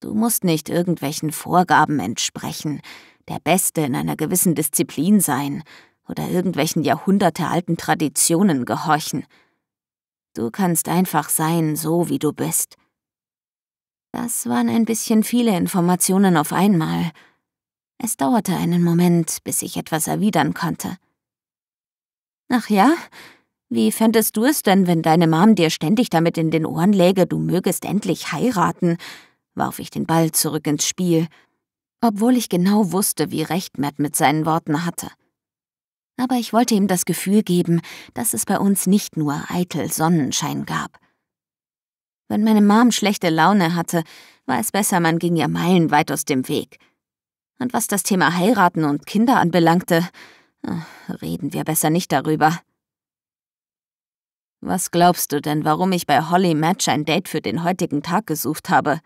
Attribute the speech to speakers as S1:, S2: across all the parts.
S1: Du musst nicht irgendwelchen Vorgaben entsprechen, der Beste in einer gewissen Disziplin sein oder irgendwelchen jahrhundertealten Traditionen gehorchen. Du kannst einfach sein, so wie du bist. Das waren ein bisschen viele Informationen auf einmal. Es dauerte einen Moment, bis ich etwas erwidern konnte. Ach ja? Wie fändest du es denn, wenn deine Mom dir ständig damit in den Ohren läge, du mögest endlich heiraten, warf ich den Ball zurück ins Spiel, obwohl ich genau wusste, wie recht Matt mit seinen Worten hatte. Aber ich wollte ihm das Gefühl geben, dass es bei uns nicht nur eitel Sonnenschein gab. Wenn meine Mom schlechte Laune hatte, war es besser, man ging ihr meilenweit aus dem Weg. Und was das Thema Heiraten und Kinder anbelangte, äh, reden wir besser nicht darüber. Was glaubst du denn, warum ich bei Holly Match ein Date für den heutigen Tag gesucht habe?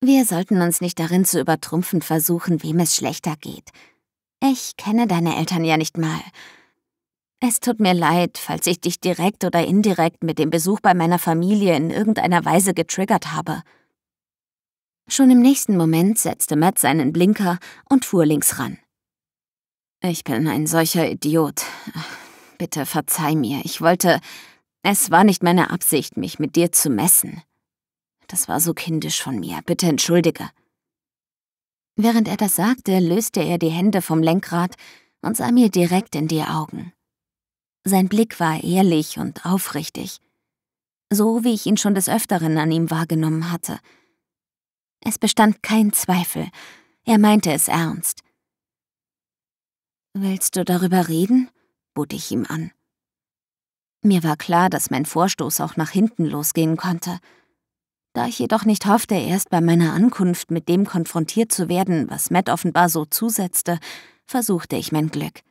S1: Wir sollten uns nicht darin zu übertrumpfen versuchen, wem es schlechter geht. Ich kenne deine Eltern ja nicht mal. Es tut mir leid, falls ich dich direkt oder indirekt mit dem Besuch bei meiner Familie in irgendeiner Weise getriggert habe. Schon im nächsten Moment setzte Matt seinen Blinker und fuhr links ran. Ich bin ein solcher Idiot. Bitte verzeih mir, ich wollte. Es war nicht meine Absicht, mich mit dir zu messen. Das war so kindisch von mir. Bitte entschuldige. Während er das sagte, löste er die Hände vom Lenkrad und sah mir direkt in die Augen. Sein Blick war ehrlich und aufrichtig. So wie ich ihn schon des Öfteren an ihm wahrgenommen hatte. Es bestand kein Zweifel. Er meinte es ernst. Willst du darüber reden? bot ich ihm an. Mir war klar, dass mein Vorstoß auch nach hinten losgehen konnte. Da ich jedoch nicht hoffte, erst bei meiner Ankunft mit dem konfrontiert zu werden, was Matt offenbar so zusetzte, versuchte ich mein Glück.